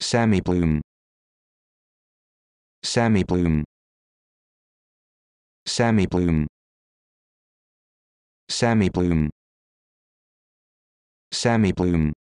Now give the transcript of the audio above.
Sammy Bloom. Sammy Bloom. Sammy Bloom. Sammy Bloom. Sammy Bloom.